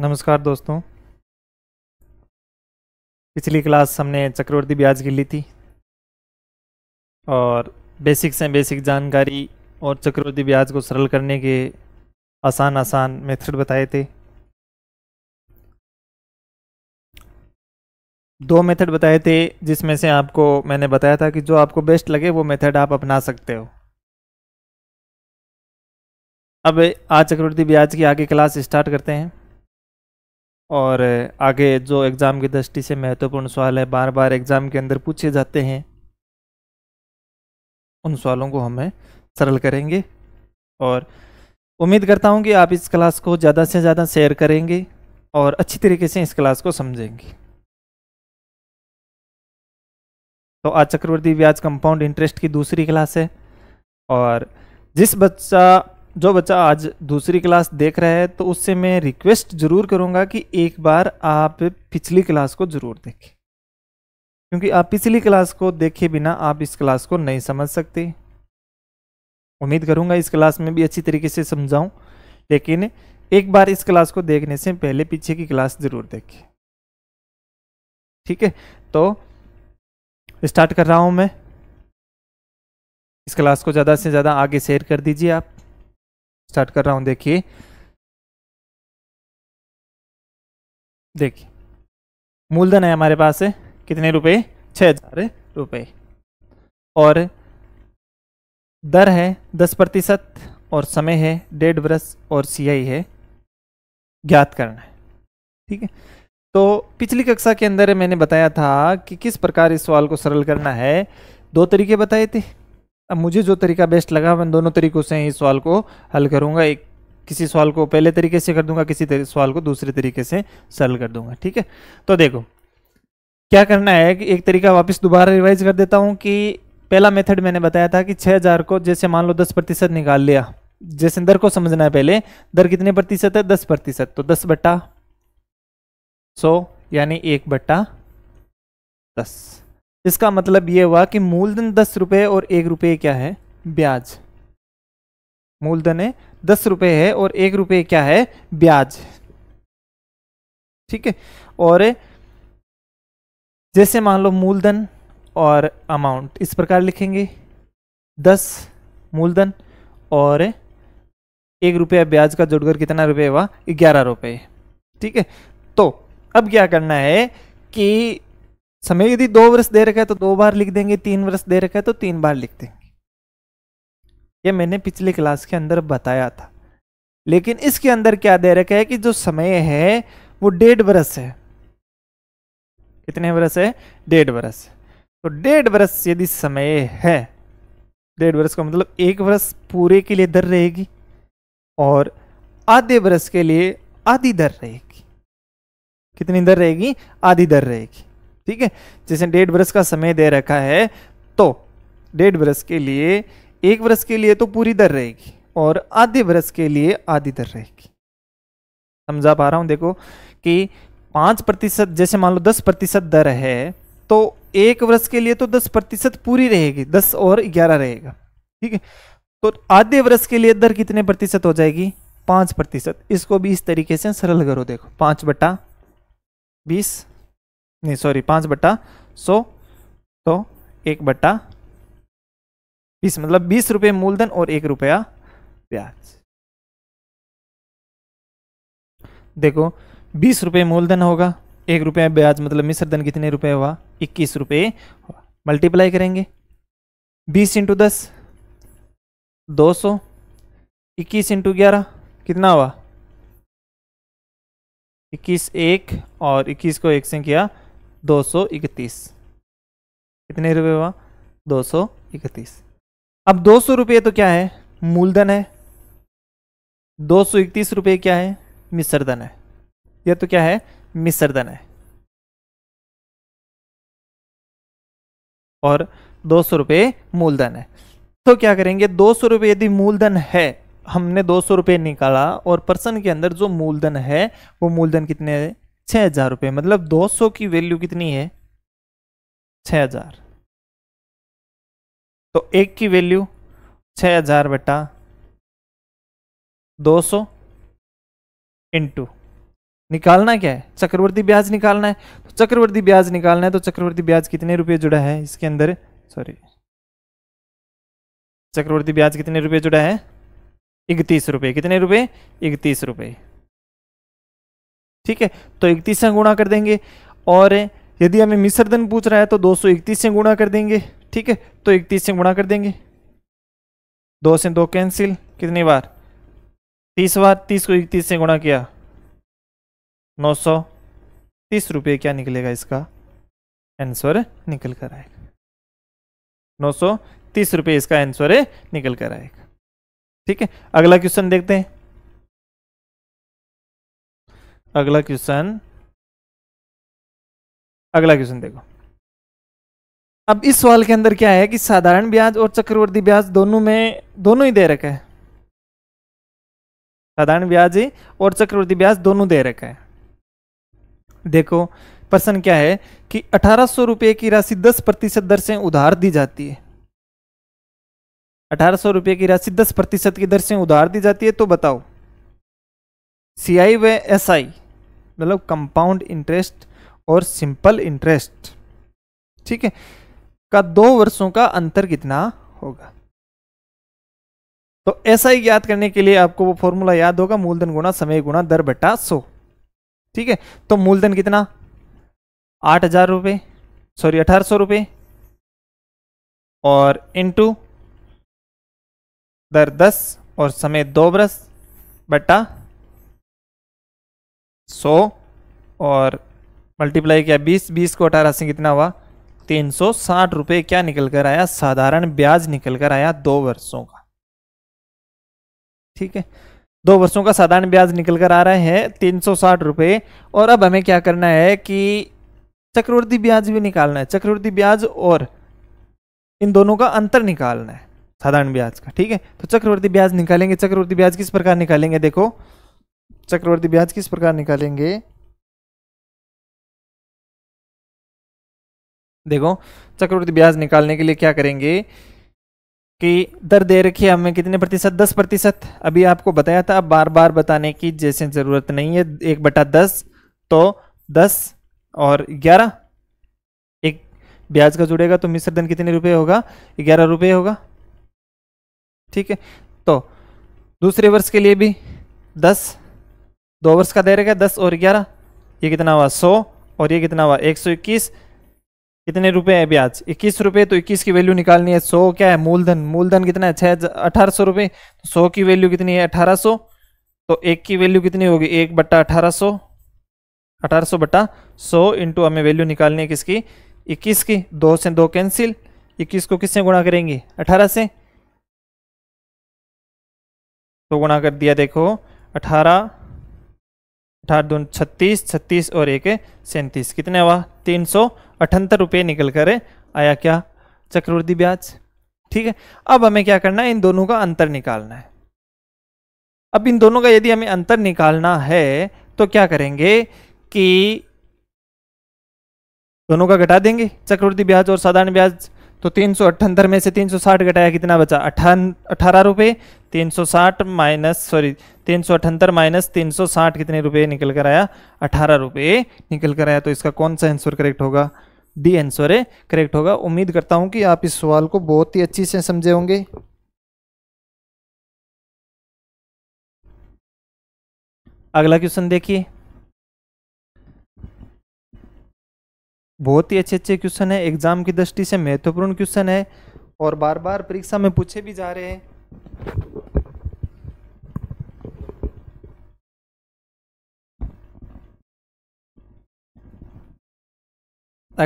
नमस्कार दोस्तों पिछली क्लास हमने चक्रवर्ती ब्याज की ली थी और बेसिक से बेसिक जानकारी और चक्रवर्ती ब्याज को सरल करने के आसान आसान मेथड बताए थे दो मेथड बताए थे जिसमें से आपको मैंने बताया था कि जो आपको बेस्ट लगे वो मेथड आप अपना सकते हो अब आज चक्रवर्ती ब्याज की आगे क्लास स्टार्ट करते हैं और आगे जो एग्ज़ाम की दृष्टि से महत्वपूर्ण सवाल है बार बार एग्ज़ाम के अंदर पूछे जाते हैं उन सवालों को हमें सरल करेंगे और उम्मीद करता हूँ कि आप इस क्लास को ज़्यादा से ज़्यादा शेयर करेंगे और अच्छी तरीके से इस क्लास को समझेंगे तो आज चक्रवर्ती ब्याज कंपाउंड इंटरेस्ट की दूसरी क्लास है और जिस बच्चा जो बच्चा आज दूसरी क्लास देख रहा है तो उससे मैं रिक्वेस्ट ज़रूर करूंगा कि एक बार आप पिछली क्लास को ज़रूर देखें क्योंकि आप पिछली क्लास को देखे बिना आप इस क्लास को नहीं समझ सकते उम्मीद करूंगा इस क्लास में भी अच्छी तरीके से समझाऊँ लेकिन एक बार इस क्लास को देखने से पहले पीछे की क्लास ज़रूर देखें ठीक है तो स्टार्ट कर रहा हूँ मैं इस क्लास को ज़्यादा से ज़्यादा आगे शेयर कर दीजिए आप स्टार्ट कर रहा हूँ देखिए देखिए मूलधन है हमारे पास कितने रुपए छः हजार रुपये और दर है दस प्रतिशत और समय है डेढ़ वर्ष और सीआई है ज्ञात करना है ठीक है तो पिछली कक्षा के अंदर मैंने बताया था कि किस प्रकार इस सवाल को सरल करना है दो तरीके बताए थे अब मुझे जो तरीका बेस्ट लगा मैं दोनों तरीकों से इस सवाल को हल करूँगा एक किसी सवाल को पहले तरीके से कर दूंगा किसी सवाल को दूसरे तरीके से सरल कर दूंगा ठीक है तो देखो क्या करना है कि एक तरीका वापस दोबारा रिवाइज कर देता हूँ कि पहला मेथड मैंने बताया था कि 6000 को जैसे मान लो 10 प्रतिशत निकाल लिया जैसे दर को समझना है पहले दर कितने प्रतिशत है 10 प्रतिशत तो 10 बट्टा सौ यानी एक बट्टा दस इसका मतलब ये हुआ कि मूलधन दस रुपये और एक रुपये क्या है ब्याज मूलधन है दस रुपये है और एक रुपये क्या है ब्याज ठीक है और जैसे मान लो मूलधन और अमाउंट इस प्रकार लिखेंगे दस मूलधन और एक रुपया ब्याज का जोड़कर कितना रुपये हुआ ग्यारह रुपये ठीक है तो अब क्या करना है कि समय यदि दो वर्ष दे रखा है तो दो बार लिख देंगे तीन वर्ष दे रखा है तो तीन बार लिख देंगे ये मैंने पिछली क्लास के अंदर बताया था लेकिन इसके अंदर क्या दे रखा है कि जो समय है वो डेढ़ बरस है कितने वर्ष है डेढ़ बरस तो डेढ़ बरस यदि समय है डेढ़ बरस का मतलब एक वर्ष पूरे के लिए दर रहेगी और आधे बरस के लिए आधी दर रहेगी कितनी दर रहेगी आधी दर रहेगी ठीक है जिसने डेढ़ वर्ष का समय दे रखा है तो डेढ़ वर्ष के लिए एक वर्ष के लिए तो पूरी दर रहेगी और आधे वर्ष के लिए आधी दर रहेगी समझा पा रहा हूं देखो कि पांच प्रतिशत जैसे मान लो दस प्रतिशत दर है तो एक वर्ष के लिए तो दस प्रतिशत पूरी रहेगी दस और ग्यारह रहेगा ठीक है तो आधे वर्ष के लिए दर कितने प्रतिशत हो जाएगी पांच प्रतिशत इसको भी इस तरीके से सरल करो देखो पांच बटा बीस नहीं सॉरी पाँच बट्टा सौ तो एक बट्टा बीस मतलब बीस रुपये मूलधन और एक रुपया ब्याज देखो बीस रुपये मूलधन होगा एक रुपया ब्याज मतलब मिश्रधन कितने रुपए हुआ इक्कीस रुपये मल्टीप्लाई करेंगे बीस इंटू दस दो सौ इक्कीस इंटू ग्यारह कितना हुआ इक्कीस एक और इक्कीस को एक से किया दो सौ इकतीस कितने रुपए हुआ दो सौ इकतीस अब दो सौ रुपये तो क्या है मूलधन है दो सौ इकतीस रुपये क्या है मिश्रधन है यह तो क्या है मिश्रधन है और दो सौ रुपये मूलधन है तो क्या करेंगे दो सौ रुपये यदि मूलधन है हमने दो सौ रुपये निकाला और पर्सन के अंदर जो मूलधन है वो मूलधन कितने छः हजार रुपये मतलब दो सौ की वैल्यू कितनी है छ हजार तो एक की वैल्यू छ हजार बटा दो सौ इंटू निकालना क्या है चक्रवर्ती ब्याज निकालना है तो चक्रवर्ती ब्याज निकालना है तो चक्रवर्ती ब्याज कितने रुपए जुड़ा है इसके अंदर सॉरी चक्रवर्ती ब्याज कितने रुपए जुड़ा है इकतीस रुपए कितने रुपए इकतीस रुपए ठीक है तो इकतीस से गुणा कर देंगे और यदि हमें मिश्रधन पूछ रहा है तो दो से गुणा कर देंगे ठीक है तो इकतीस से गुणा कर देंगे दो से दो कैंसिल कितनी बार तीस बार तीस को इकतीस से गुणा किया नौ सौ तीस रुपये क्या निकलेगा इसका आंसर निकल कर आएगा नौ सौ तीस रुपये इसका आंसर निकल कर आएगा ठीक है अगला क्वेश्चन देखते हैं अगला क्वेश्चन अगला क्वेश्चन देखो अब इस सवाल के अंदर क्या है कि साधारण ब्याज और चक्रवर्ती ब्याज दोनों में दोनों ही दे रखा है साधारण ब्याज और चक्रवर्ती ब्याज दोनों दे रखा है देखो प्रश्न क्या है कि अठारह सौ रुपये की राशि दस प्रतिशत दर से उधार दी जाती है अठारह सौ रुपये की राशि दस प्रतिशत की दर से उधार दी जाती है तो बताओ सीआई व एसआई मतलब कंपाउंड इंटरेस्ट और सिंपल इंटरेस्ट ठीक है का दो वर्षों का अंतर कितना होगा तो ऐसा ही याद करने के लिए आपको वो फॉर्मूला याद होगा मूलधन गुणा समय गुणा दर बटा सो ठीक है तो मूलधन कितना आठ हजार रुपये सॉरी अठारह सौ रुपये और इंटू दर दस और समय दो बरस बटा सौ और मल्टीप्लाई किया बीस बीस को अठारह से कितना हुआ तीन सौ साठ रुपये क्या निकल कर आया साधारण ब्याज निकल कर आया दो वर्षों का ठीक है दो वर्षों का साधारण ब्याज निकल कर आ रहा है तीन सौ साठ रुपये और अब हमें क्या करना है कि चक्रवर्ती ब्याज भी निकालना है चक्रवर्ती ब्याज और इन दोनों का अंतर निकालना है साधारण ब्याज का ठीक है तो चक्रवर्ती ब्याज निकालेंगे चक्रवर्ती ब्याज किस प्रकार निकालेंगे देखो चक्रवर्ती ब्याज किस प्रकार निकालेंगे देखो चक्रवर्ती ब्याज निकालने के लिए क्या करेंगे कि दर दे रखी है हमें कितने प्रतिशत दस प्रतिशत अभी आपको बताया था बार बार बताने की जैसे ज़रूरत नहीं है एक बटा दस तो दस और ग्यारह एक ब्याज का जुड़ेगा तो मिश्र धन कितने रुपए होगा ग्यारह रुपए होगा ठीक है तो दूसरे वर्ष के लिए भी दस दो ओवर्स का दे रखा है दस और ग्यारह ये कितना हुआ सौ और ये कितना हुआ एक सौ इक्कीस कितने रुपए है ब्याज इक्कीस रुपए तो इक्कीस की वैल्यू निकालनी है सौ क्या है मूलधन मूलधन कितना है छः अठारह सौ रुपये तो सौ की वैल्यू कितनी है अठारह सौ तो एक की वैल्यू कितनी होगी एक बट्टा अठारह सौ अठारह सौ बट्टा सौ इंटू हमें वैल्यू निकालनी है किसकी इक्कीस की दो से दो कैंसिल इक्कीस को किससे गुणा करेंगे अठारह से तो गुणा कर दिया देखो अठारह अठारह दून छत्तीस छत्तीस और एक सैंतीस कितने हुआ तीन सौ अठहत्तर रुपये निकल कर आया क्या चक्रवर्ती ब्याज ठीक है अब हमें क्या करना है इन दोनों का अंतर निकालना है अब इन दोनों का यदि हमें अंतर निकालना है तो क्या करेंगे कि दोनों का घटा देंगे चक्रवर्ती ब्याज और साधारण ब्याज तो तीन सौ अठहत्तर में से तीन सौ साठ घटाया कितना बचा अठान अठारह रुपये तीन माइनस सॉरी तीन माइनस साठ कितने रुपये निकल कर आया अठारह रुपये निकल कर आया तो इसका कौन सा आंसर करेक्ट होगा डी आंसर है करेक्ट होगा उम्मीद करता हूं कि आप इस सवाल को बहुत ही अच्छी से समझे होंगे अगला क्वेश्चन देखिए बहुत ही अच्छे अच्छे क्वेश्चन है एग्जाम की दृष्टि से महत्वपूर्ण क्वेश्चन है और बार बार परीक्षा में पूछे भी जा रहे हैं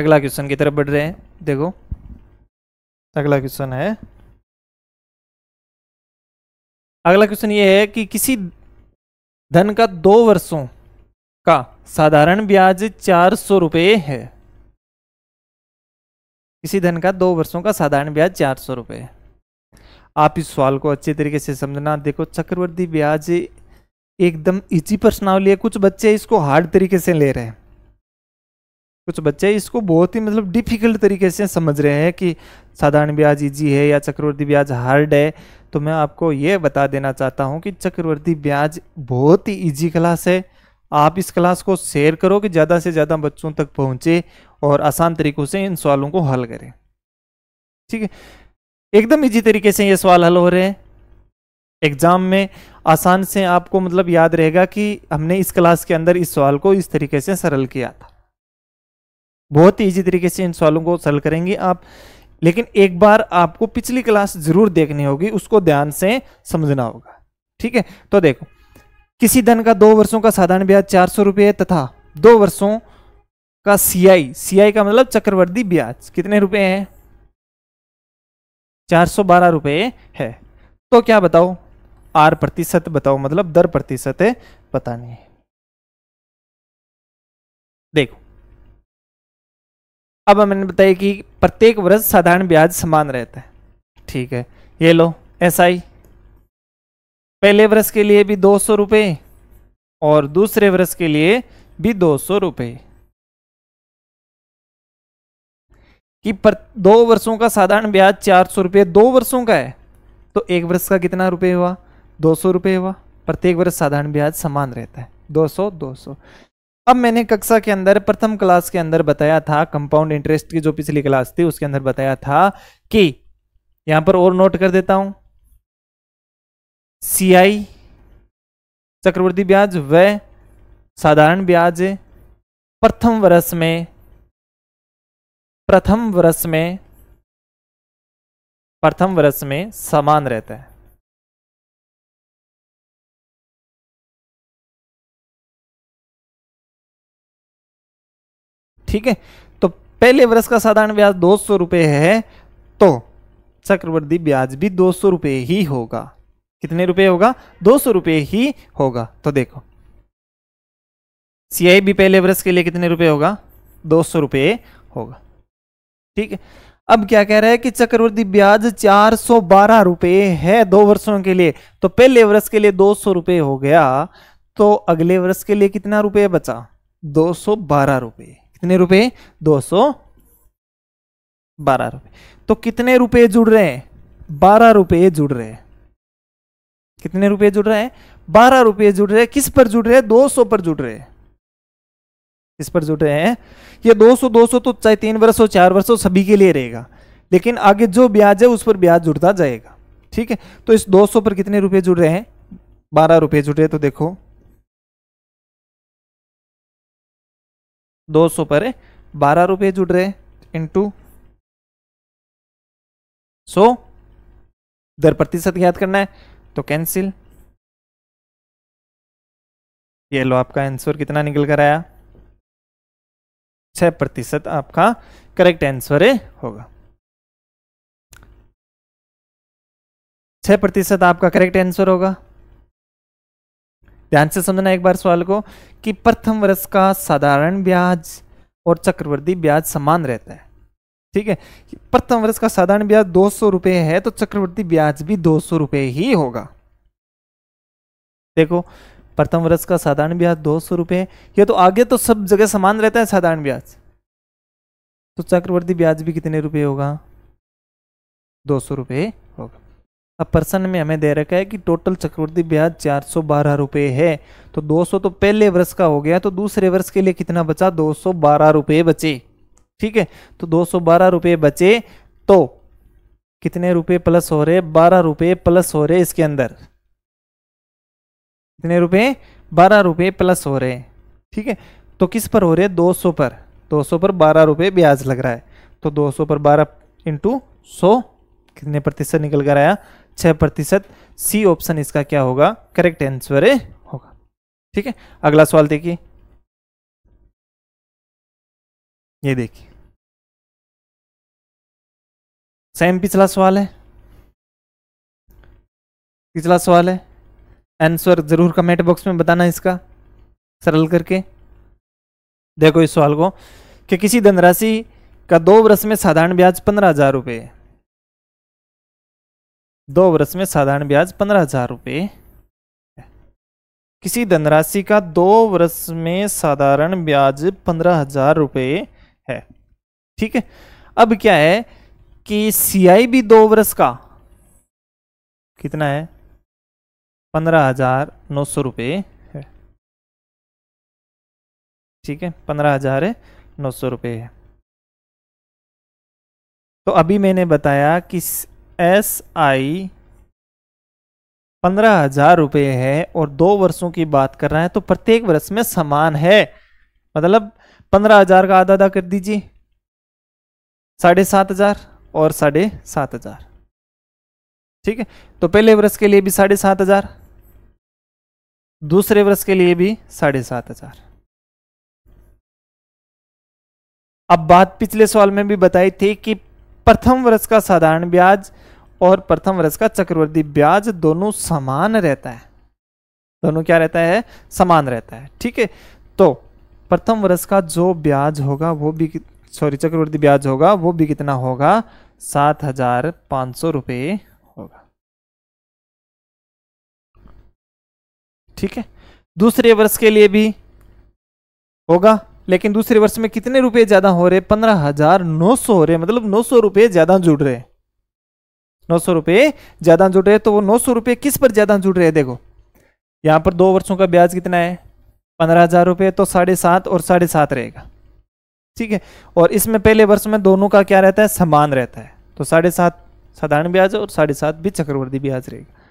अगला क्वेश्चन की तरफ बढ़ रहे हैं देखो अगला क्वेश्चन है अगला क्वेश्चन ये है कि किसी धन का दो वर्षों का साधारण ब्याज चार सौ रुपये है किसी धन का दो वर्षों का साधारण ब्याज चार सौ रुपये है आप इस सवाल को अच्छे तरीके से समझना देखो चक्रवर्ती ब्याज एकदम इजी प्रश्न है कुछ बच्चे इसको हार्ड तरीके से ले रहे हैं कुछ बच्चे इसको बहुत ही मतलब डिफिकल्ट तरीके से समझ रहे हैं कि साधारण ब्याज इजी है या चक्रवर्ती ब्याज हार्ड है तो मैं आपको ये बता देना चाहता हूँ कि चक्रवर्ती ब्याज बहुत ही इजी क्लास है आप इस क्लास को शेयर करो कि ज़्यादा से ज़्यादा बच्चों तक पहुँचे और आसान तरीक़ों से इन सवालों को हल करें ठीक है एकदम इजी तरीके से ये सवाल हल हो रहे हैं एग्ज़ाम में आसान से आपको मतलब याद रहेगा कि हमने इस क्लास के अंदर इस सवाल को इस तरीके से सरल किया था बहुत ही ईजी तरीके से इन सवालों को सरल करेंगे आप लेकिन एक बार आपको पिछली क्लास जरूर देखनी होगी उसको ध्यान से समझना होगा ठीक है तो देखो किसी धन का दो वर्षों का साधारण ब्याज चार सौ रुपये तथा दो वर्षों का सीआई सीआई का मतलब चक्रवर्ती ब्याज कितने रुपए हैं चार सौ बारह रुपये है तो क्या बताओ आर प्रतिशत बताओ मतलब दर प्रतिशत है पता नहीं देखो अब मैंने बताया कि प्रत्येक वर्ष साधारण ब्याज समान रहता है ठीक है ये लो एसआई SI, पहले वर्ष के लिए भी दो सौ रुपये और दूसरे वर्ष के लिए भी दो सौ रुपये कि पर दो वर्षों का साधारण ब्याज चार सौ रुपये दो वर्षों का है तो एक वर्ष का कितना रुपये हुआ दो सौ रुपये हुआ प्रत्येक वर्ष साधारण ब्याज समान रहता है दो सौ दो सौ अब मैंने कक्षा के अंदर प्रथम क्लास के अंदर बताया था कंपाउंड इंटरेस्ट की जो पिछली क्लास थी उसके अंदर बताया था कि यहां पर और नोट कर देता हूं सीआई चक्रवर्ती ब्याज व साधारण ब्याज प्रथम वर्ष में प्रथम वर्ष में प्रथम वर्ष में समान रहता है ठीक है तो पहले वर्ष का साधारण ब्याज दो सौ रुपये है तो चक्रवर्ती ब्याज भी दो सौ रुपये ही होगा कितने रुपए होगा दो सौ रुपये ही होगा तो देखो सी आई पहले वर्ष के लिए कितने रुपए होगा दो सौ रुपये होगा ठीक है अब क्या कह रहा है कि चक्रवर्ती ब्याज चार सौ बारह रुपये है दो वर्षों के लिए तो पहले वर्ष के लिए दो सौ रुपये हो गया तो अगले वर्ष के लिए कितना रुपये बचा दो सौ बारह रुपये कितने रुपये दो सौ बारह रुपये तो कितने रुपये जुड़ रहे हैं बारह रुपये जुड़ रहे हैं कितने रुपए जुड़ रहे हैं बारह रुपए जुड़ रहे हैं किस पर जुड़ रहे हैं दो सौ पर जुड़ रहे हैं किस पर जुड़ रहे हैं ये दो सौ दो सौ तो चाहे तीन वर्ष हो चार वर्ष हो सभी के लिए रहेगा लेकिन आगे जो ब्याज है उस पर ब्याज जुड़ता जाएगा ठीक है तो इस दो सौ पर कितने रुपए जुड़ रहे हैं बारह रुपए जुड़ रहे तो देखो दो सौ पर बारह रुपए जुड़ रहे हैं इंटू सो दर प्रतिशत ज्ञात करना है तो कैंसिल ये लो आपका आंसर कितना निकल कर आया छह प्रतिशत आपका करेक्ट आंसर है होगा छह प्रतिशत आपका करेक्ट आंसर होगा ध्यान से समझना एक बार सवाल को कि प्रथम वर्ष का साधारण ब्याज और चक्रवर्ती ब्याज समान रहता है ठीक है प्रथम वर्ष का साधारण ब्याज दो सौ है तो चक्रवर्ती ब्याज भी दो सौ ही होगा देखो प्रथम वर्ष का साधारण ब्याज दो सौ रुपये ये तो आगे तो सब जगह समान रहता है साधारण ब्याज तो चक्रवर्ती ब्याज भी कितने रुपए होगा दो सौ रुपये होगा अब प्रश्न में हमें दे रखा है कि टोटल चक्रवर्ती ब्याज चार सौ बारह रुपये है तो दो सौ तो पहले वर्ष का हो गया तो दूसरे वर्ष के लिए कितना बचा दो सौ बारह रुपये बचे ठीक है तो दो सौ बारह रुपये बचे तो कितने रुपए प्लस हो रहे बारह रुपए प्लस हो रहे इसके अंदर कितने रुपए बारह रुपए प्लस हो रहे ठीक है तो किस पर हो रहे दो सौ पर दो सौ पर बारह रुपए ब्याज लग रहा है तो दो सौ पर बारह इंटू सौ कितने प्रतिशत निकल कर आया छह प्रतिशत सी ऑप्शन इसका क्या होगा करेक्ट आंसर है होगा ठीक है अगला सवाल देखिए ये देखिए सेम पिछला सवाल है पिछला सवाल है आंसर जरूर कमेंट बॉक्स में बताना इसका सरल करके देखो इस सवाल को कि किसी धनराशि का दो वर्ष में साधारण ब्याज पंद्रह हजार रुपये दो वर्ष में साधारण ब्याज पंद्रह हजार रुपये किसी धनराशि का दो वर्ष में साधारण ब्याज पंद्रह हजार रुपये है ठीक है अब क्या है कि सीआई भी दो वर्ष का कितना है पंद्रह हजार नौ सौ रुपये है ठीक है पंद्रह हजार नौ सौ रुपये है तो अभी मैंने बताया कि एस आई पंद्रह हजार रुपये है और दो वर्षों की बात कर रहा है तो प्रत्येक वर्ष में समान है मतलब पंद्रह हजार का आधा आधा कर दीजिए साढ़े सात हजार और साढ़े सात हजार ठीक है तो पहले वर्ष के लिए भी साढ़े सात हजार दूसरे वर्ष के लिए भी साढ़े सात हजार अब बात पिछले सवाल में भी बताई थी कि प्रथम वर्ष का साधारण ब्याज और प्रथम वर्ष का चक्रवर्ती ब्याज दोनों समान रहता है दोनों क्या रहता है समान रहता है ठीक है तो प्रथम वर्ष का जो ब्याज होगा वो भी सॉरी चक्रवर्ती ब्याज होगा वो भी कितना होगा सात हजार पाँच सौ रुपये होगा ठीक है दूसरे वर्ष के लिए भी होगा लेकिन दूसरे वर्ष में कितने रुपए ज्यादा हो रहे पंद्रह हजार नौ सौ हो रहे मतलब नौ सौ रुपये ज्यादा जुड़ रहे नौ सौ रुपये ज्यादा जुड़ रहे तो वो नौ सौ रुपये किस पर ज्यादा जुड़ रहे हैं देखो यहां पर दो वर्षों का ब्याज कितना है पंद्रह हज़ार रुपये तो साढ़े सात और साढ़े सात रहेगा ठीक है और इसमें पहले वर्ष में दोनों का क्या रहता है समान रहता है तो साढ़े सात साधारण ब्याज और साढ़े सात भी चक्रवर्ती ब्याज रहेगा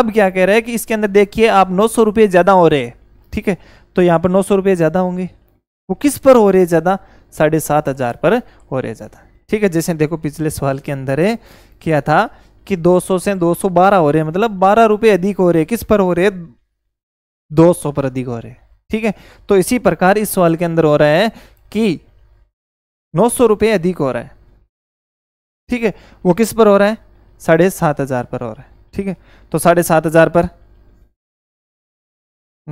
अब क्या कह रहा है कि इसके अंदर देखिए आप नौ सौ रुपये ज़्यादा हो रहे हैं ठीक है तो यहाँ पर नौ सौ रुपये ज़्यादा होंगे वो किस पर हो रहे ज़्यादा साढ़े सात हज़ार पर हो रहे ज़्यादा ठीक है जैसे देखो पिछले सवाल के अंदर है क्या था कि सौ से बारह हो रहे मतलब बारह रुपये अधिक हो रहे किस पर हो रहे सौ पर अधिक हो रहे ठीक है तो इसी प्रकार इस सवाल के अंदर हो रहा है कि नौ सौ रुपये अधिक हो रहा है ठीक है वो किस पर हो रहा है साढ़े सात हजार पर हो रहा है ठीक है तो साढ़े सात हजार पर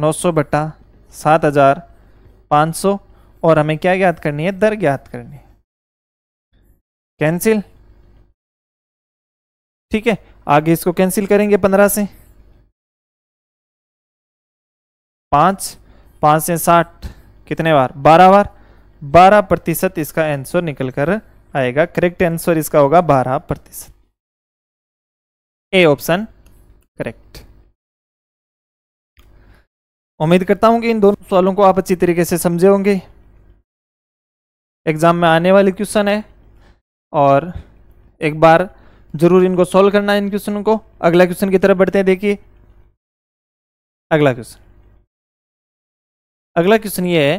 नौ सौ बट्टा सात हजार पाँच सौ और हमें क्या ज्ञात करनी है दर ज्ञात करनी है कैंसिल ठीक है आगे इसको कैंसिल करेंगे पंद्रह से पांच पाँच से साठ कितने बार बारह बार बारह प्रतिशत इसका आंसर निकल कर आएगा करेक्ट आंसर इसका होगा बारह प्रतिशत ए ऑप्शन करेक्ट उम्मीद करता हूं कि इन दोनों सवालों को आप अच्छी तरीके से समझे होंगे एग्जाम में आने वाले क्वेश्चन है और एक बार जरूर इनको सॉल्व करना है इन क्वेश्चनों को अगला क्वेश्चन की तरफ बढ़ते हैं देखिए अगला क्वेश्चन अगला क्वेश्चन ये है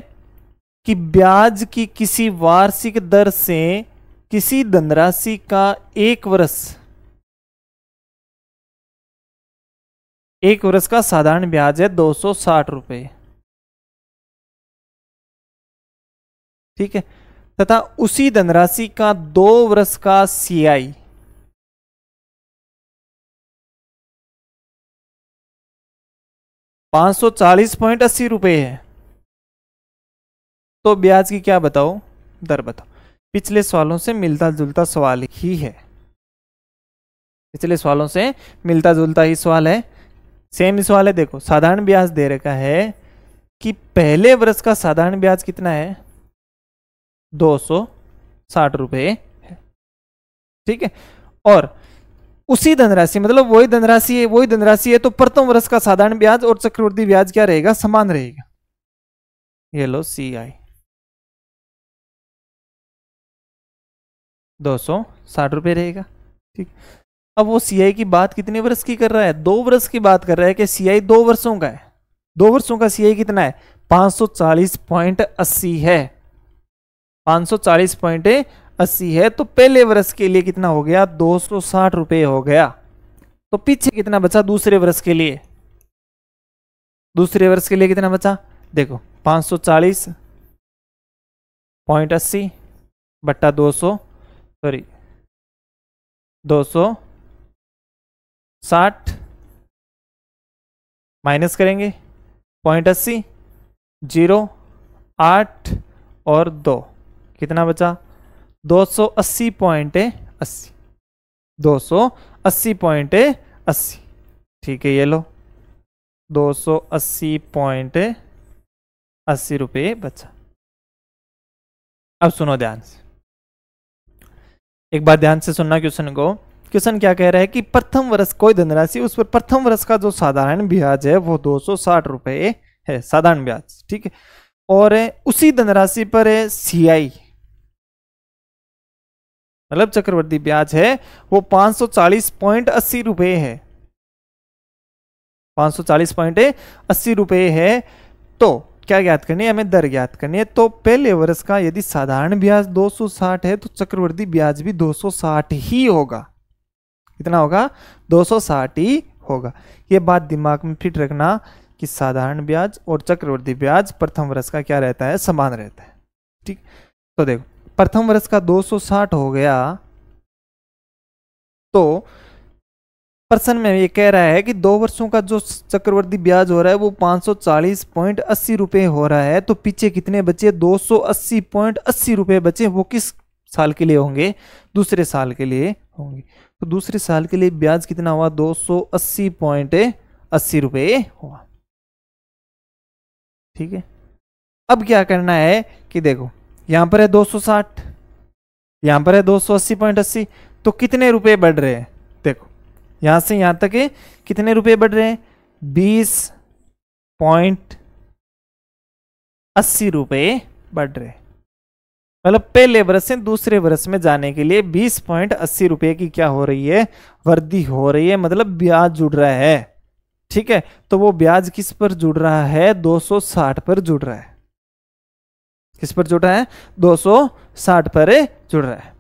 कि ब्याज की किसी वार्षिक दर से किसी धनराशि का एक वर्ष एक वर्ष का साधारण ब्याज है दो सौ साठ रुपये ठीक है तथा उसी धनराशि का दो वर्ष का सीआई पांच सौ चालीस पॉइंट अस्सी रुपये है तो ब्याज की क्या बताओ दर बताओ पिछले सवालों से मिलता जुलता सवाल ही है पिछले सवालों से मिलता जुलता ही सवाल है सेम सवाल है देखो साधारण ब्याज दे रखा है कि पहले वर्ष का साधारण ब्याज कितना है दो सौ साठ रुपये है ठीक है और उसी धनराशि मतलब वही धनराशि है वही धनराशि है तो प्रथम वर्ष का साधारण ब्याज और चक्रवर्ती ब्याज क्या रहेगा समान रहेगा ये लो सी आई दो सौ साठ रुपये रहेगा ठीक अब वो सीआई की बात कितने वर्ष की कर रहा है दो वर्ष की बात कर रहा है कि सीआई दो वर्षों का है दो वर्षों का सीआई कितना है अस्सी है अस्सी है तो पहले वर्ष के लिए कितना हो गया दो रुपये हो गया तो पीछे कितना बचा दूसरे वर्ष के लिए दूसरे वर्ष के लिए कितना बचा देखो अस्सी बट्टा सौ सॉरी दो सौ साठ माइनस करेंगे पॉइंट अस्सी जीरो आठ और दो कितना बचा दो सौ अस्सी पॉइंट अस्सी दो सौ अस्सी पॉइंट अस्सी ठीक है ये लो दो सौ अस्सी पॉइंट अस्सी रुपये बचा अब सुनो ध्यान से एक बार ध्यान से सुनना क्वेश्चन को क्वेश्चन क्या कह रहा है कि प्रथम वर्ष कोई धनराशि उस पर प्रथम वर्ष का जो साधारण ब्याज है वो दो सौ साठ है साधारण ब्याज ठीक है और उसी धनराशि पर सी आई मतलब चक्रवर्ती ब्याज है वो पांच सौ चालीस पॉइंट अस्सी रुपये है पांच सौ चालीस पॉइंट अस्सी रुपये है तो क्या ज्ञात करनी है हमें दर ज्ञात करनी है तो पहले वर्ष का यदि साधारण ब्याज 260 है तो चक्रवर्ती ब्याज भी 260 ही होगा कितना होगा 260 ही होगा ये बात दिमाग में फिट रखना कि साधारण ब्याज और चक्रवर्ती ब्याज प्रथम वर्ष का क्या रहता है समान रहता है ठीक तो देखो प्रथम वर्ष का 260 हो गया तो प्रश्न में ये कह रहा है कि दो वर्षों का जो चक्रवर्ती ब्याज हो रहा है वो 540.80 रुपए हो रहा है तो पीछे कितने बचे 280.80 रुपए बचे वो किस साल के लिए होंगे दूसरे साल के लिए होंगे तो दूसरे साल के लिए ब्याज कितना हुआ 280.80 रुपए हुआ ठीक है अब क्या करना है कि देखो यहां पर है 260 यहां पर है दो तो कितने रुपए बढ़ रहे हैं यहाँ से यहाँ तक कितने रुपए बढ़ रहे हैं बीस पॉइंट अस्सी रुपये बढ़ रहे मतलब पहले वर्ष से दूसरे वर्ष में जाने के लिए बीस पॉइंट अस्सी रुपये की क्या हो रही है वृद्धि हो रही है मतलब ब्याज जुड़ रहा है ठीक है तो वो ब्याज किस पर जुड़ रहा है 260 पर जुड़ रहा है किस पर जुड़ रहा है 260 पर जुड़ रहा है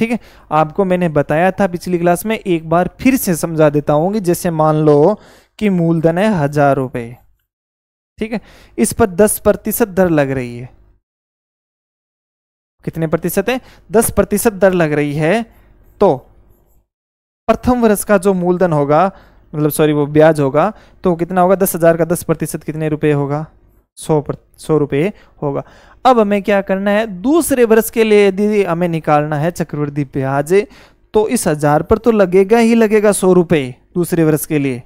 ठीक है आपको मैंने बताया था पिछली क्लास में एक बार फिर से समझा देता हूँ कि जैसे मान लो कि मूलधन है हजार रुपये ठीक है इस पर दस प्रतिशत दर लग रही है कितने प्रतिशत है दस प्रतिशत दर लग रही है तो प्रथम वर्ष का जो मूलधन होगा मतलब सॉरी वो ब्याज होगा तो कितना होगा दस हजार का दस प्रतिशत कितने रुपए होगा सौ पर सौ रुपये होगा अब हमें क्या करना है दूसरे वर्ष के लिए यदि हमें निकालना है चक्रवृद्धि ब्याज तो इस हजार पर तो लगेगा ही लगेगा सौ रुपये दूसरे वर्ष के लिए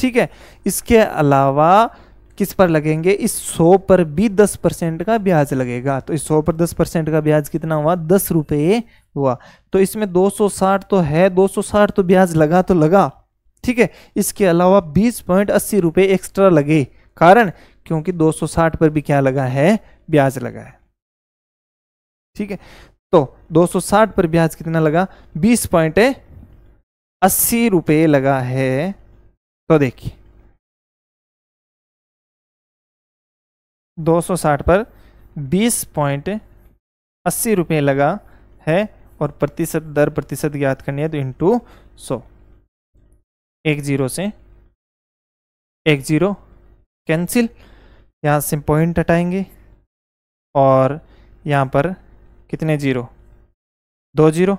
ठीक है इसके अलावा किस पर लगेंगे इस सौ पर भी दस परसेंट का ब्याज लगेगा तो इस सौ पर दस परसेंट का ब्याज कितना हुआ दस रुपये हुआ तो इसमें दो सौ साठ तो है दो सौ साठ तो ब्याज लगा तो लगा ठीक है इसके अलावा बीस पॉइंट अस्सी रुपये एक्स्ट्रा लगे कारण क्योंकि 260 पर भी क्या लगा है ब्याज लगा है ठीक है तो 260 पर ब्याज कितना लगा बीस पॉइंट अस्सी रुपये लगा है तो देखिए 260 पर बीस पॉइंट अस्सी रुपये लगा है और प्रतिशत दर प्रतिशत ज्ञात करनी है तो इंटू सौ एक जीरो से एक जीरो कैंसिल यहाँ से पॉइंट हटाएंगे और यहाँ पर कितने जीरो दो जीरो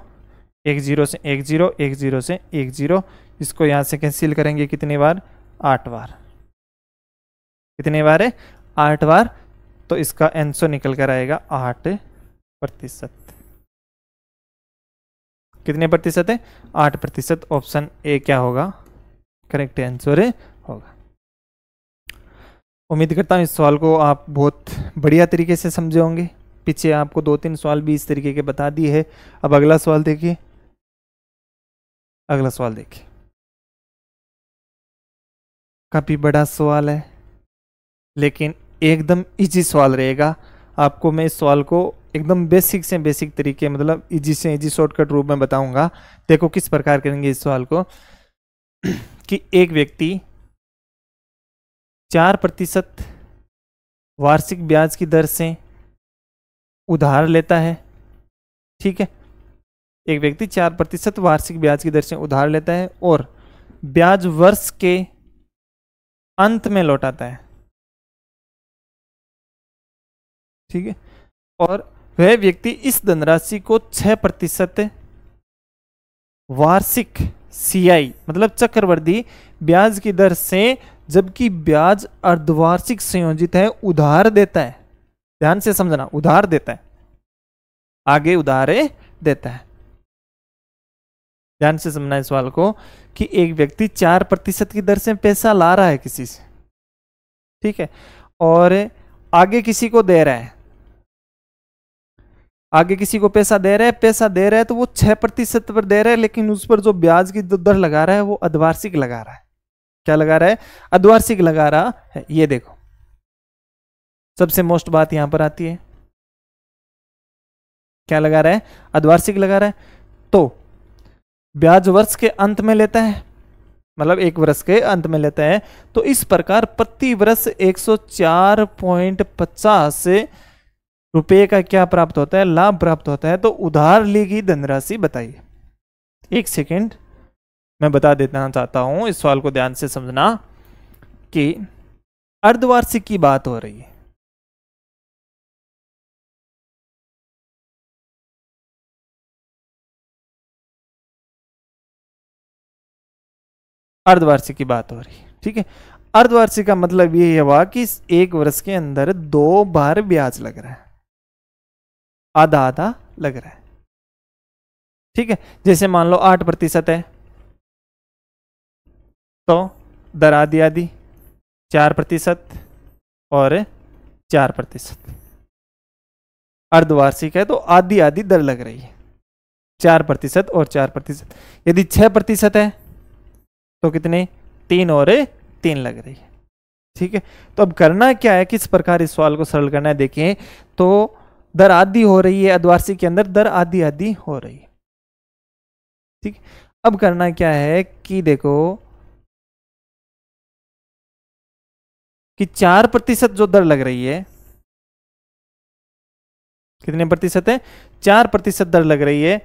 एक जीरो से एक जीरो एक जीरो से एक जीरो इसको यहाँ से कैंसिल करेंगे कितनी बार आठ बार कितने बार है आठ बार तो इसका आंसर निकल कर आएगा आठ प्रतिशत कितने प्रतिशत है आठ प्रतिशत ऑप्शन ए क्या होगा करेक्ट आंसर होगा उम्मीद करता हूँ इस सवाल को आप बहुत बढ़िया तरीके से समझे होंगे पीछे आपको दो तीन सवाल भी इस तरीके के बता दिए है अब अगला सवाल देखिए अगला सवाल देखिए काफ़ी बड़ा सवाल है लेकिन एकदम इजी सवाल रहेगा आपको मैं इस सवाल को एकदम बेसिक से बेसिक तरीके मतलब इजी से इजी शॉर्टकट रूप में बताऊंगा देखो किस प्रकार करेंगे इस सवाल को कि एक व्यक्ति चार प्रतिशत वार्षिक ब्याज की दर से उधार लेता है ठीक है एक व्यक्ति चार प्रतिशत वार्षिक ब्याज की दर से उधार लेता है और ब्याज वर्ष के अंत में लौटाता है ठीक है और वह व्यक्ति इस धनराशि को छह प्रतिशत वार्षिक सीआई मतलब चक्रवर्ती ब्याज की दर से जबकि ब्याज अर्धवार्षिक संयोजित है उधार देता है ध्यान से समझना उधार देता है आगे उधार देता है ध्यान से समझना इस सवाल को कि एक व्यक्ति चार प्रतिशत की दर से पैसा ला रहा है किसी से ठीक है और आगे किसी को दे रहा है आगे किसी को पैसा दे रहा है पैसा दे रहा है तो वो छह प्रतिशत पर दे रहा है लेकिन उस पर जो ब्याज की दर लगा रहा है वो अधवार्षिक लगा रहा है क्या लगा रहा है अद्वार्षिक लगा रहा है ये देखो सबसे मोस्ट बात यहां पर आती है क्या लगा रहा है अद्वार्षिक लगा रहा है तो ब्याज वर्ष के अंत में लेता है मतलब एक वर्ष के अंत में लेता है तो इस प्रकार प्रति वर्ष पचास रुपए का क्या प्राप्त होता है लाभ प्राप्त होता है तो उधार ली गई धनराशि बताइए एक सेकेंड मैं बता देना चाहता हूँ इस सवाल को ध्यान से समझना कि अर्धवार्षिक की बात हो रही है अर्धवार्षिक की बात हो रही है ठीक है अर्धवार्षिक का मतलब यह हुआ कि एक वर्ष के अंदर दो बार ब्याज लग रहा है आधा आधा लग रहा है ठीक है जैसे मान लो आठ प्रतिशत है सौ तो दर आदि चार प्रतिशत और चार प्रतिशत अर्धवार्षिक है तो आधी आधी दर लग रही है चार प्रतिशत और चार प्रतिशत यदि छह प्रतिशत है तो कितने तीन और तीन लग रही है ठीक है तो अब करना क्या है किस प्रकार इस सवाल को सरल करना है देखिए तो दर आधी हो रही है अर्धवार्षिक के अंदर दर आधी आधी हो रही है ठीक अब करना क्या है कि देखो कि चार प्रतिशत जो दर लग रही है कितने प्रतिशत है चार प्रतिशत दर लग रही है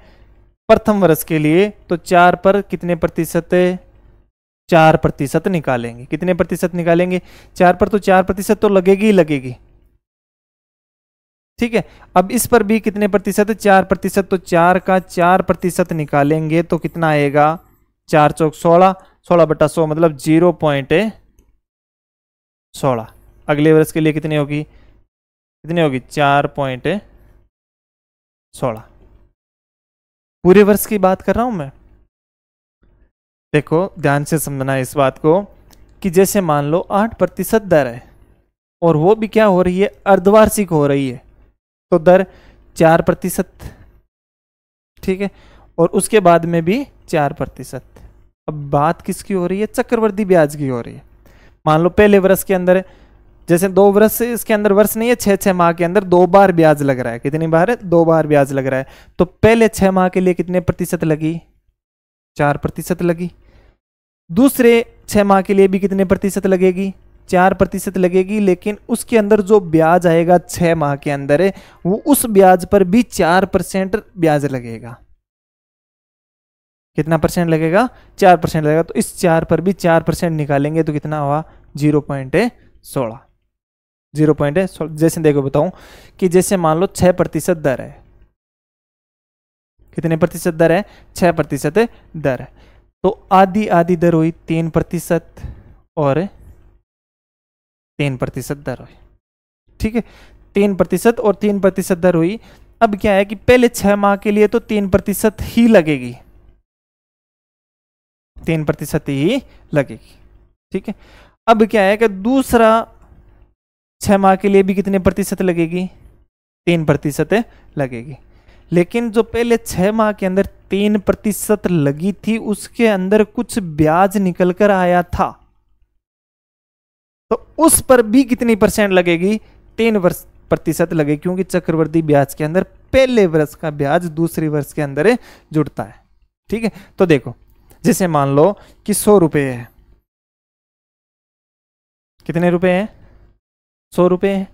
प्रथम वर्ष के लिए तो चार पर कितने प्रतिशत चार प्रतिशत निकालेंगे कितने प्रतिशत निकालेंगे चार पर तो चार प्रतिशत तो लगेगी ही लगेगी ठीक है अब इस पर भी कितने प्रतिशत चार प्रतिशत तो चार का चार प्रतिशत निकालेंगे तो कितना आएगा चार चौक सोलह सोलह बटा सौ मतलब जीरो पॉइंट सोलह अगले वर्ष के लिए कितनी होगी कितनी होगी चार पॉइंट सोलह पूरे वर्ष की बात कर रहा हूं मैं देखो ध्यान से समझना इस बात को कि जैसे मान लो आठ प्रतिशत दर है और वो भी क्या हो रही है अर्धवार्षिक हो रही है तो दर चार प्रतिशत ठीक है और उसके बाद में भी चार प्रतिशत अब बात किसकी हो रही है चक्रवर्ती ब्याज की हो रही है मान लो पहले वर्ष के अंदर जैसे दो वर्ष से इसके अंदर वर्ष नहीं है छः छः माह के अंदर दो बार ब्याज लग रहा है कितनी बार है दो बार ब्याज लग रहा है तो पहले छः माह के लिए कितने प्रतिशत लगी चार प्रतिशत लगी दूसरे छः माह के लिए भी कितने प्रतिशत लगेगी चार प्रतिशत लगेगी लेकिन उसके अंदर जो ब्याज आएगा छः माह के अंदर वो उस ब्याज पर भी चार परसेंट ब्याज लगेगा कितना परसेंट लगेगा चार परसेंट लगेगा तो इस चार पर भी चार परसेंट निकालेंगे तो कितना हुआ जीरो पॉइंट है सोलह जीरो पॉइंट है जैसे देखो बताऊं कि जैसे मान लो छह प्रतिशत दर है कितने प्रतिशत दर है छह प्रतिशत दर है तो आधी आधी दर हुई तीन प्रतिशत और तीन प्रतिशत दर हुई ठीक है तीन प्रतिशत और तीन प्रतिशत दर हुई अब क्या है कि पहले छह माह के लिए तो तीन प्रतिशत ही लगेगी तीन प्रतिशत ही लगेगी ठीक है अब क्या है कि दूसरा छः माह के लिए भी कितने प्रतिशत लगेगी तीन प्रतिशत लगेगी लेकिन जो पहले छः माह के अंदर तीन प्रतिशत लगी थी उसके अंदर कुछ ब्याज निकल कर आया था तो उस पर भी कितनी परसेंट लगेगी तीन वर्ष प्रतिशत लगे क्योंकि चक्रवर्ती ब्याज के अंदर पहले वर्ष का ब्याज दूसरे वर्ष के अंदर जुड़ता है ठीक है तो देखो जैसे मान लो कि सौ रुपये है कितने रुपए हैं सौ रुपये हैं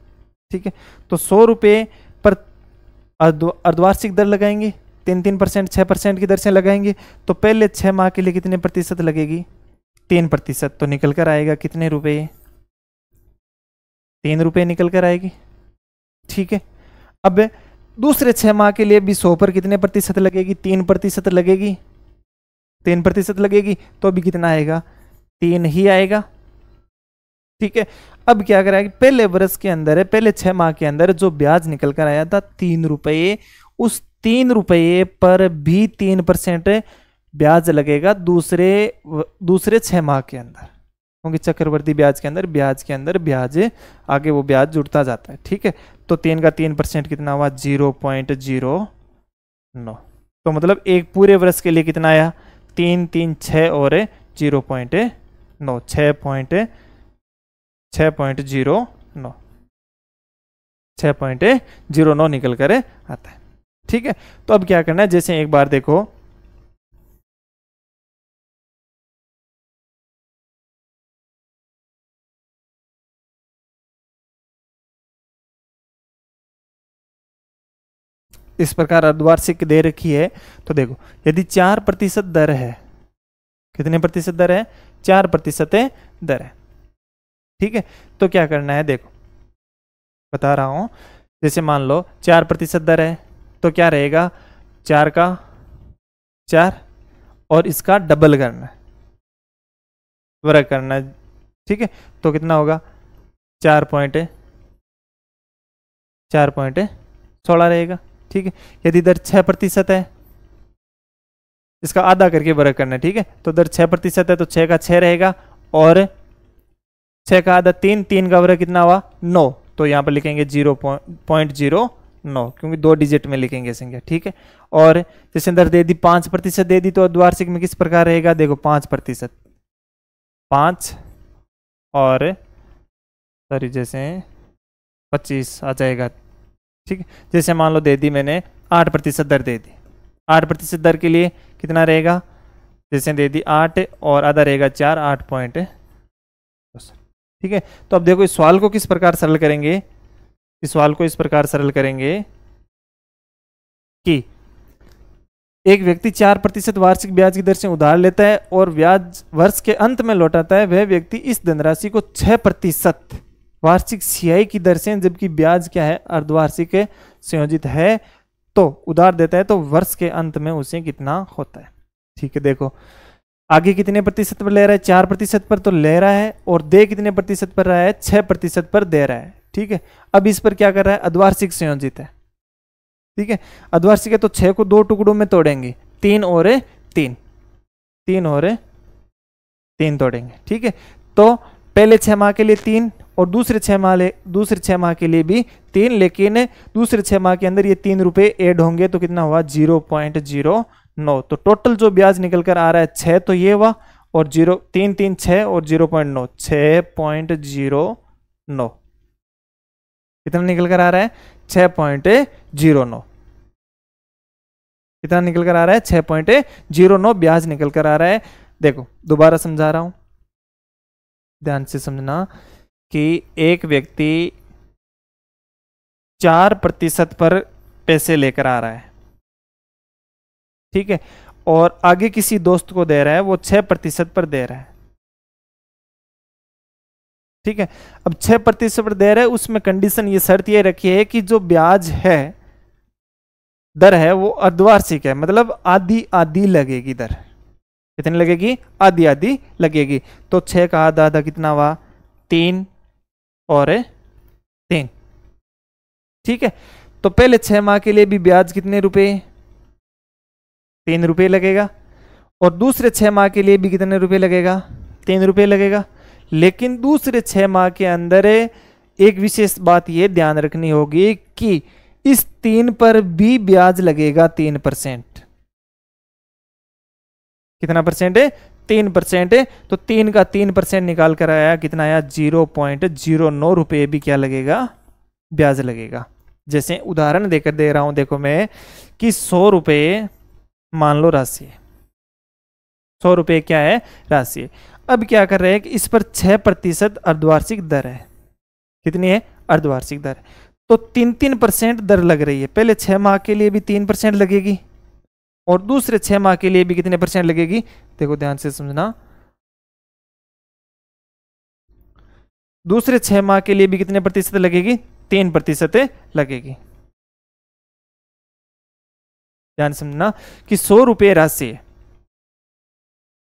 ठीक है तो सौ रुपये पर अर्धवार्षिक दर लगाएंगे तीन तीन परसेंट छः परसेंट की दर से लगाएंगे तो पहले छः माह के लिए कितने प्रतिशत लगेगी तीन प्रतिशत तो निकल कर आएगा कितने रुपये तीन रुपये निकल कर आएगी ठीक है अब दूसरे छः माह के लिए भी सौ पर कितने प्रतिशत लगेगी तीन प्रतिशत लगेगी तीन प्रतिशत लगेगी तो अभी कितना आएगा तीन ही आएगा ठीक है अब क्या करा कि पहले वर्ष के अंदर है पहले छह माह के अंदर जो ब्याज निकल कर आया था तीन रुपये उस तीन रुपये पर भी तीन परसेंट ब्याज लगेगा दूसरे दूसरे छह माह के अंदर क्योंकि चक्रवर्ती ब्याज के अंदर ब्याज के अंदर ब्याज आगे वो ब्याज जुड़ता जाता है ठीक है तो तीन का तीन परसेंट कितना हुआ जीरो पॉइंट जीरो नौ तो मतलब एक पूरे वर्ष के लिए कितना आया तीन तीन छः और जीरो पॉइंट नौ छः पॉइंट छः पॉइंट जीरो नौ छः पॉइंट जीरो नौ निकल कर आता है ठीक है तो अब क्या करना है जैसे एक बार देखो इस प्रकार अर्धवार्षिक दे रखी है तो देखो यदि चार प्रतिशत दर है कितने प्रतिशत दर है चार प्रतिशत दर है ठीक है तो क्या करना है देखो बता रहा हूँ जैसे मान लो चार प्रतिशत दर है तो क्या रहेगा चार का चार और इसका डबल करना है वर्ग करना ठीक है तो कितना होगा चार पॉइंट चार पॉइंट सोलह रहेगा ठीक है यदि दर छः प्रतिशत है इसका आधा करके वर्ग करना है ठीक है तो दर छः प्रतिशत है तो छः का छः रहेगा और छः का आधा तीन तीन का वर्ग कितना हुआ नौ तो यहाँ पर लिखेंगे जीरो पॉइंट जीरो नौ क्योंकि दो डिजिट में लिखेंगे संख्या ठीक है और जैसे अंदर दे दी पाँच प्रतिशत दे दी तो द्वार्षिक में किस प्रकार रहेगा देखो पाँच प्रतिशत पाँच और सॉरी जैसे पच्चीस आ जाएगा ठीक है जैसे मान लो दे दी मैंने आठ प्रतिशत दर दे दी आठ प्रतिशत दर के लिए कितना रहेगा जैसे दे दी आठ और आधा रहेगा चार आठ पॉइंट ठीक है तो अब देखो इस सवाल को किस प्रकार सरल करेंगे इस सवाल को इस प्रकार सरल करेंगे कि एक व्यक्ति चार प्रतिशत वार्षिक ब्याज की दर से उधार लेता है और ब्याज वर्ष के अंत में लौटाता है वह व्यक्ति इस धनराशि को छह प्रतिशत वार्षिक सीआई की दर से जबकि ब्याज क्या है अर्धवार्षिक संयोजित है तो उधार देता है तो वर्ष के अंत में उसे कितना होता है ठीक है देखो आगे कितने प्रतिशत पर ले रहा है चार प्रतिशत पर तो ले रहा है और दे कितने प्रतिशत पर रहा है छह प्रतिशत पर दे रहा है ठीक है अब इस पर क्या कर रहा है अद्वार्षिक संयोजित है ठीक है अद्वार्षिक है तो छह को दो टुकड़ों में तोड़ेंगे तीन और तीन तीन और तीन तोड़ेंगे ठीक है तो पहले छह माह के लिए तीन और दूसरे छह माह दूसरे छह माह के लिए भी तीन लेकिन दूसरे छह माह के अंदर ये तीन रुपए एड होंगे तो कितना हुआ जीरो पॉइंट जीरो नौ तो टोटल जो ब्याज निकल कर आ रहा है छः तो ये हुआ और जीरो तीन तीन छः और जीरो पॉइंट नौ छः पॉइंट जीरो नौ कितना निकल कर आ रहा है छः पॉइंट जीरो नौ कितना निकल कर आ रहा है छः पॉइंट जीरो नौ ब्याज निकल कर आ रहा है देखो दोबारा समझा रहा हूँ ध्यान से समझना कि एक व्यक्ति चार प्रतिशत पर पैसे लेकर आ रहा है ठीक है और आगे किसी दोस्त को दे रहा है वो छह प्रतिशत पर दे रहा है ठीक है अब छह प्रतिशत पर दे रहा है उसमें कंडीशन ये शर्त ये रखी है कि जो ब्याज है दर है वो अर्धवार्षिक है मतलब आधी आधी लगेगी दर कितनी लगेगी आधी आधी लगेगी तो छ का आधा आधा कितना हुआ तीन और तीन ठीक है तो पहले छह माह के लिए भी ब्याज कितने रुपए तीन रुपये लगेगा और दूसरे छः माह के लिए भी कितने रुपये लगेगा तीन रुपये लगेगा लेकिन दूसरे छः माह के अंदर एक विशेष बात ये ध्यान रखनी होगी कि इस तीन पर भी ब्याज लगेगा तीन परसेंट कितना परसेंट है तीन परसेंट है तो तीन का तीन परसेंट निकाल कर आया कितना आया जीरो पॉइंट जीरो नौ रुपये भी क्या लगेगा ब्याज लगेगा जैसे उदाहरण देकर दे रहा हूं देखो मैं कि सौ रुपये मान लो राशि है सौ रुपये क्या है राशि है अब क्या कर रहे हैं कि इस पर छः प्रतिशत अर्धवार्षिक दर है कितनी है अर्धवार्षिक दर तो तीन तीन परसेंट दर लग रही है पहले छः माह के लिए भी तीन परसेंट लगेगी और दूसरे छः माह के लिए भी कितने परसेंट लगेगी देखो ध्यान से समझना दूसरे छः माह के लिए भी कितने प्रतिशत लगेगी तीन प्रतिशत लगेगी ध्यान समझना कि सौ रुपये राशि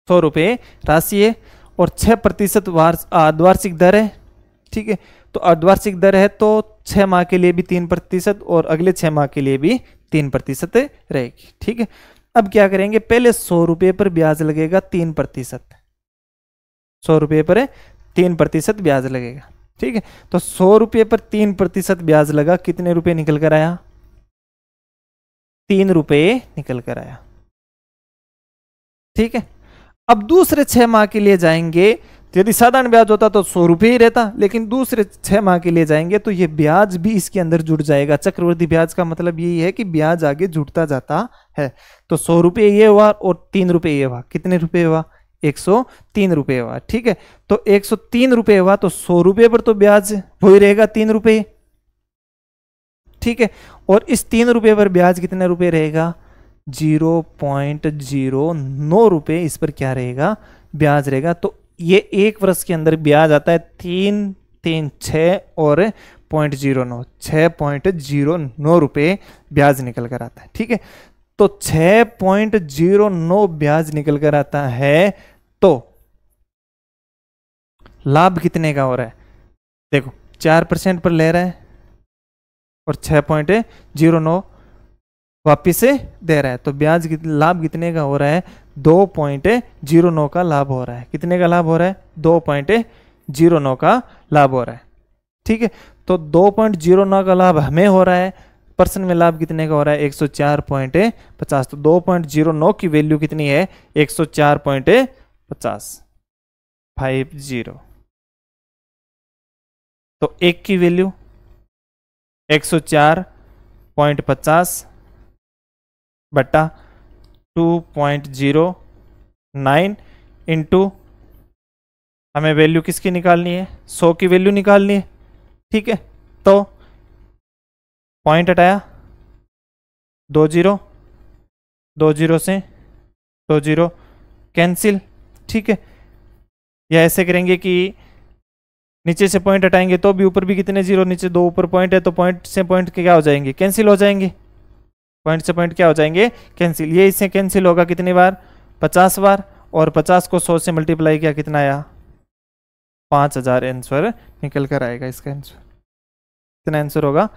सौ रुपये राशि है और छः प्रतिशत द्वार्षिक दर है ठीक है तो अर्धवार्षिक दर है तो छः माह के लिए भी तीन प्रतिशत और अगले छः माह के लिए भी तीन प्रतिशत रहेगी ठीक है अब क्या करेंगे पहले सौ रुपये पर ब्याज लगेगा तीन प्रतिशत सौ रुपये पर तीन प्रतिशत ब्याज लगेगा ठीक है तो सौ रुपये पर तीन प्रतिशत ब्याज लगा कितने रुपये निकल कर आया तीन रुपये निकल कर आया ठीक है अब दूसरे छह माह के लिए जाएंगे तो यदि साधारण ब्याज होता तो सौ रुपये ही रहता लेकिन दूसरे छह माह के लिए जाएंगे तो ये ब्याज भी इसके अंदर जुड़ जाएगा चक्रवृद्धि ब्याज का मतलब यही है कि ब्याज आगे जुड़ता जाता है तो सौ रुपये ये हुआ और तीन रुपये ये हुआ कितने रुपये हुआ एक सौ तीन रुपये हुआ ठीक है तो एक सौ तीन रुपये हुआ तो सौ रुपये पर तो ब्याज वही रहेगा तीन रुपये ठीक है और इस तीन रुपये पर ब्याज कितने रुपये रहेगा जीरो पॉइंट जीरो नौ रुपये इस पर क्या रहेगा ब्याज रहेगा तो ये एक वर्ष के अंदर ब्याज आता है तीन तीन छः और पॉइंट जीरो नौ छः पॉइंट जीरो नौ रुपये ब्याज निकल कर आता है ठीक है तो छः पॉइंट जीरो नौ ब्याज निकल कर आता है तो लाभ कितने का हो रहा है देखो चार परसेंट पर ले रहा है और छः पॉइंट जीरो नौ वापिस दे रहा है तो ब्याज लाभ कितने का हो रहा है दो पॉइंट जीरो नौ का लाभ हो रहा है कितने का लाभ हो रहा है दो पॉइंट जीरो नौ का लाभ हो रहा है ठीक है तो दो पॉइंट जीरो नौ का लाभ हमें हो रहा है पर्सन में लाभ कितने का हो रहा है एक सौ चार पॉइंट पचास तो दो पॉइंट जीरो नौ की वैल्यू कितनी है एक सौ चार पॉइंट पचास फाइव जीरो तो एक की वैल्यू एक सौ चार पॉइंट पचास बट्टा two point zero nine into हमें वैल्यू किसकी निकालनी है सौ की वैल्यू निकालनी है ठीक है तो पॉइंट हटाया दो जीरो दो जीरो से दो जीरो कैंसिल ठीक है या ऐसे करेंगे कि नीचे से पॉइंट हटाएंगे तो भी ऊपर भी कितने जीरो नीचे दो ऊपर पॉइंट है तो पॉइंट से पॉइंट के क्या हो जाएंगे कैंसिल हो जाएंगे पॉइंट से पॉइंट क्या हो जाएंगे कैंसिल ये इससे कैंसिल होगा कितनी बार पचास बार और पचास को सौ से मल्टीप्लाई किया कितना आया पाँच हज़ार आंसर निकल कर आएगा इसका आंसर कितना आंसर होगा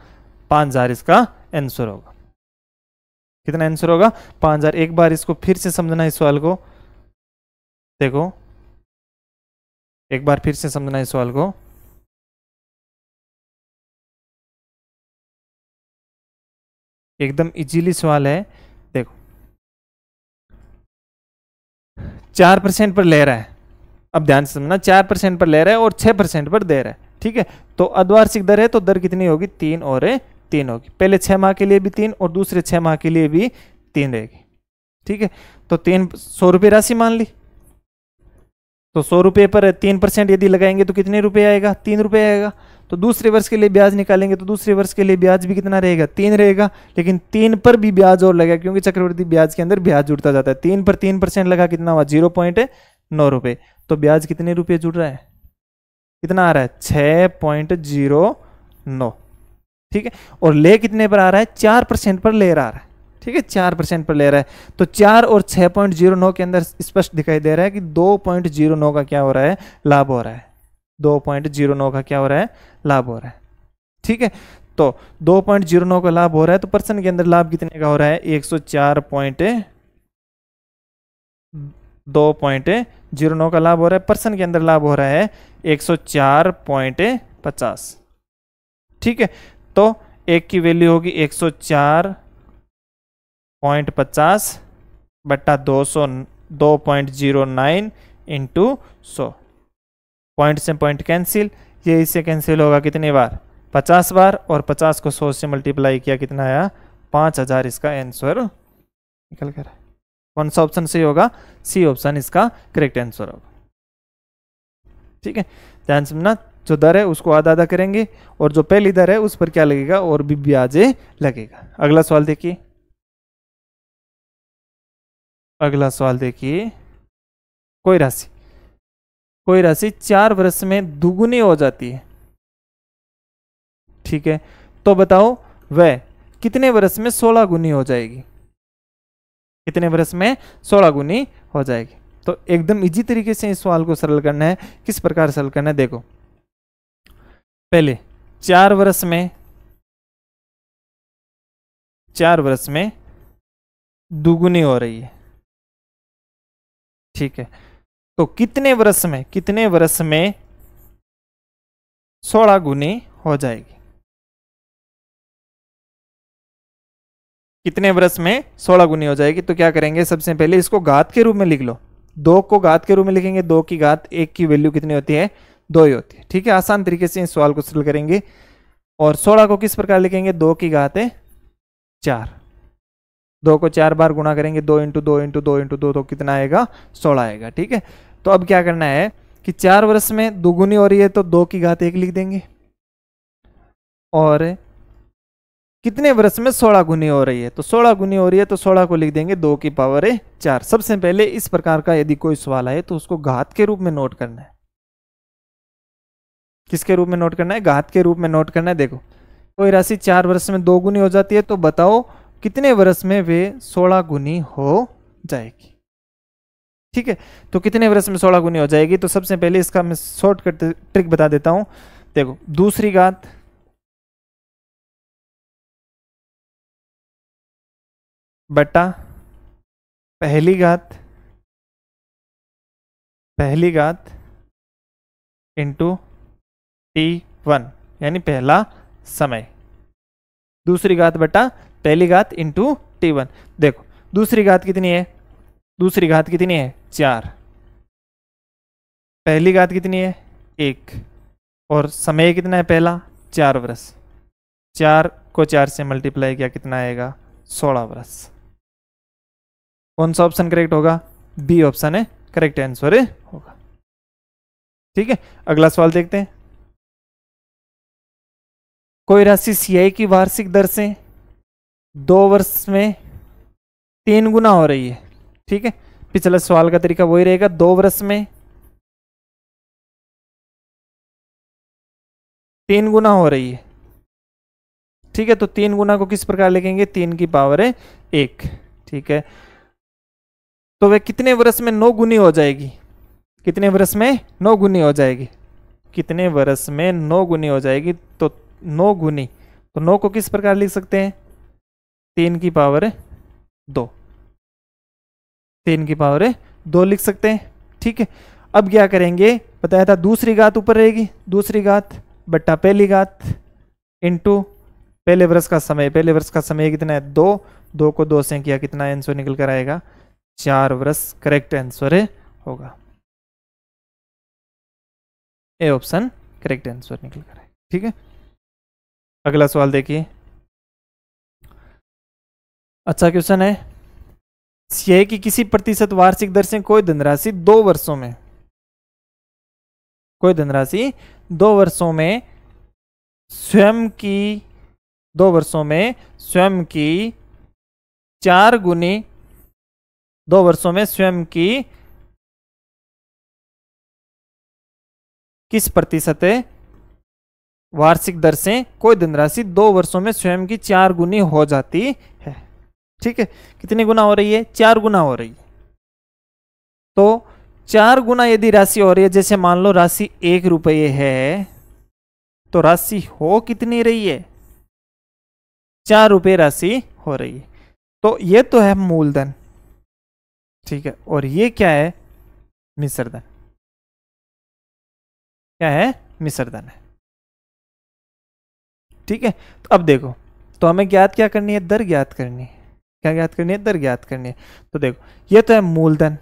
पाँच हज़ार इसका आंसर होगा कितना आंसर होगा पाँच हज़ार एक बार इसको फिर से समझना इस सवाल को देखो एक बार फिर से समझना इस सवाल को एकदम इजीली सवाल है देखो चार परसेंट पर ले रहा है अब ध्यान से समझना चार परसेंट पर ले रहा है और छह परसेंट पर दे रहा है ठीक है तो अद्वार्षिक दर है तो दर कितनी होगी तीन और तीन होगी पहले छह माह के लिए भी तीन और दूसरे छह माह के लिए भी तीन रहेगी ठीक है तो तीन सौ रुपये राशि मान ली तो सौ रुपये पर तीन परसेंट यदि लगाएंगे तो कितने रुपये आएगा तीन रुपये आएगा तो दूसरे वर्ष के लिए ब्याज निकालेंगे तो दूसरे वर्ष के लिए ब्याज भी कितना रहेगा तीन रहेगा लेकिन तीन पर भी ब्याज और लगेगा क्योंकि चक्रवर्ती ब्याज के अंदर ब्याज जुड़ता जाता है तीन पर तीन परसेंट लगा कितना हुआ जीरो पॉइंट नौ रुपये तो ब्याज कितने रुपये जुड़ रहा है कितना आ रहा है छः पॉइंट जीरो नौ ठीक है और ले कितने पर आ रहा है चार परसेंट पर ले रहा है ठीक है चार परसेंट पर ले रहा है तो चार और छह पॉइंट जीरो नौ के अंदर स्पष्ट दिखाई दे रहा है कि दो पॉइंट जीरो नौ का क्या हो रहा है लाभ हो रहा है दो पॉइंट जीरो नौ का क्या हो रहा है लाभ हो रहा है ठीक है तो दो पॉइंट जीरो नौ का लाभ हो रहा है तो पर्सन के अंदर लाभ कितने का हो रहा है एक सौ चार पॉइंट दो पॉइंट जीरो नौ का लाभ हो रहा है पर्सन के अंदर लाभ हो रहा है एक सौ चार पॉइंट पचास ठीक है तो एक की वैल्यू होगी एक सौ चार पॉइंट पचास बट्टा दो सौ दो पॉइंट जीरो नाइन इंटू सौ पॉइंट से पॉइंट कैंसिल ये इससे कैंसिल होगा कितनी बार पचास बार और पचास को सौ से मल्टीप्लाई किया कितना आया पाँच हज़ार इसका आंसर निकल कर कौन सा ऑप्शन सही होगा सी ऑप्शन इसका करेक्ट आंसर होगा ठीक है ध्यान से ना जो दर है उसको आधा आधा करेंगे और जो पहली दर है उस पर क्या लगेगा और भी ब्याजे लगेगा अगला सवाल देखिए अगला सवाल देखिए कोई राशि कोई राशि चार वर्ष में दुगुनी हो जाती है ठीक है तो बताओ वह कितने वर्ष में सोलह गुनी हो जाएगी कितने वर्ष में सोलह गुनी हो जाएगी तो एकदम इजी तरीके से इस सवाल को सरल करना है किस प्रकार सरल करना है देखो पहले चार वर्ष में चार वर्ष में दुगुनी हो रही है ठीक है तो कितने वर्ष में कितने वर्ष में सोलह गुनी हो जाएगी कितने वर्ष में सोलह गुनी हो जाएगी तो क्या करेंगे सबसे पहले इसको घात के रूप में लिख लो दो को घात के रूप में लिखेंगे दो की घात एक की वैल्यू कितनी होती है दो ही होती है ठीक है आसान तरीके से इस सवाल को सरल करेंगे और सोलह को किस प्रकार लिखेंगे दो की घात है चार दो को चार बार गुणा करेंगे दो इंटू दो इंटू दो इंटू दो तो कितना आएगा सोलह आएगा ठीक है तो अब क्या करना है कि चार वर्ष में दुगुनी हो रही है तो दो की घात एक लिख देंगे और कितने वर्ष में सोलह गुनी हो रही है तो सोलह गुनी हो रही है तो सोलह को लिख देंगे दो की पावर है चार सबसे पहले इस प्रकार का यदि कोई सवाल आए तो उसको घात के रूप में नोट करना है किसके रूप में नोट करना है घात के रूप में नोट करना है देखो कोई राशि चार वर्ष में दो गुनी हो जाती है तो बताओ कितने वर्ष में वे सोलह गुनी हो जाएगी ठीक है तो कितने वर्ष में सोलह गुनी हो जाएगी तो सबसे पहले इसका मैं शॉर्टकट ट्रिक बता देता हूं देखो दूसरी घात बटा पहली घात पहली घात इंटू टी वन यानी पहला समय दूसरी घात बटा पहली घात इंटू टी वन देखो दूसरी घात कितनी है दूसरी घात कितनी है चार पहली घात कितनी है एक और समय कितना है पहला चार वर्ष चार को चार से मल्टीप्लाई किया कितना आएगा सोलह वर्ष कौन सा ऑप्शन करेक्ट होगा बी ऑप्शन है करेक्ट आंसर होगा ठीक है अगला सवाल देखते हैं कोई राशि सीआई की वार्षिक दर से दो वर्ष में तीन गुना हो रही है ठीक है पिछले सवाल का तरीका वही रहेगा दो वर्ष में तीन गुना हो रही है ठीक है तो तीन गुना को किस प्रकार लिखेंगे तीन की पावर है एक ठीक है तो वह कितने वर्ष में नौ गुनी हो जाएगी कितने वर्ष में नौ गुनी हो जाएगी कितने वर्ष में नौ गुनी हो जाएगी तो नौ गुनी तो नौ को किस प्रकार लिख सकते हैं तीन की पावर है दो तीन की पावर है दो लिख सकते हैं ठीक है अब क्या करेंगे बताया था दूसरी घात ऊपर रहेगी दूसरी घात बट्टा पहली घात इंटू पहले वर्ष का समय पहले वर्ष का समय कितना है दो दो को दो से किया कितना आंसर निकल कर आएगा चार वर्ष करेक्ट आंसर है होगा ए ऑप्शन करेक्ट आंसर निकल कर आएगा ठीक है अगला सवाल देखिए अच्छा क्वेश्चन है यह की किसी प्रतिशत वार्षिक दर से कोई धनराशि दो वर्षों में कोई धनराशि दो वर्षों में स्वयं की दो वर्षों में स्वयं की चार गुनी दो वर्षों में स्वयं की किस प्रतिशत वार्षिक दर से कोई धनराशि दो वर्षों में स्वयं की चार गुनी हो जाती ठीक है कितनी गुना हो रही है चार गुना हो रही है तो चार गुना यदि राशि हो रही है जैसे मान लो राशि एक रुपये है तो राशि हो कितनी रही है चार रुपये राशि हो रही है तो ये तो है मूलधन ठीक है और ये क्या है मिश्रधन क्या है मिश्रधन है ठीक है तो अब देखो तो हमें ज्ञात क्या करनी है दर ज्ञात करनी है क्या ज्ञात करनी है दर ज्ञात करनी है तो देखो ये तो है मूलधन